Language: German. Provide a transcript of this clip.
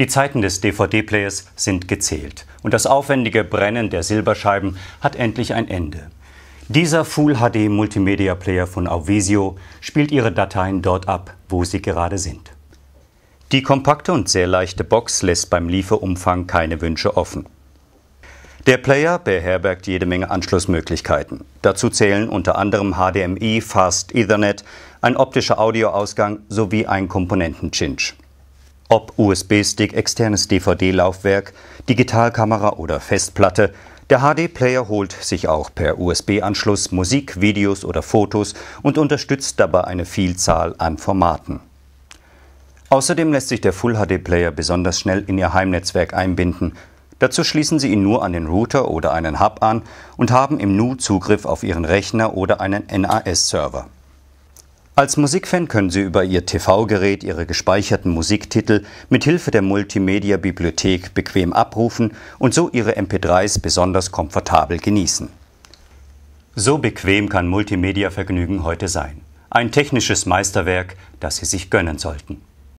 Die Zeiten des DVD-Players sind gezählt und das aufwendige Brennen der Silberscheiben hat endlich ein Ende. Dieser Full HD Multimedia Player von Auvisio spielt Ihre Dateien dort ab, wo sie gerade sind. Die kompakte und sehr leichte Box lässt beim Lieferumfang keine Wünsche offen. Der Player beherbergt jede Menge Anschlussmöglichkeiten. Dazu zählen unter anderem HDMI, Fast Ethernet, ein optischer Audioausgang sowie ein Komponenten-Cinch. Ob USB-Stick, externes DVD-Laufwerk, Digitalkamera oder Festplatte, der HD-Player holt sich auch per USB-Anschluss Musik, Videos oder Fotos und unterstützt dabei eine Vielzahl an Formaten. Außerdem lässt sich der Full HD-Player besonders schnell in Ihr Heimnetzwerk einbinden. Dazu schließen Sie ihn nur an den Router oder einen Hub an und haben im Nu Zugriff auf Ihren Rechner oder einen NAS-Server. Als Musikfan können Sie über Ihr TV-Gerät Ihre gespeicherten Musiktitel mit Hilfe der Multimedia-Bibliothek bequem abrufen und so Ihre MP3s besonders komfortabel genießen. So bequem kann Multimedia-Vergnügen heute sein. Ein technisches Meisterwerk, das Sie sich gönnen sollten.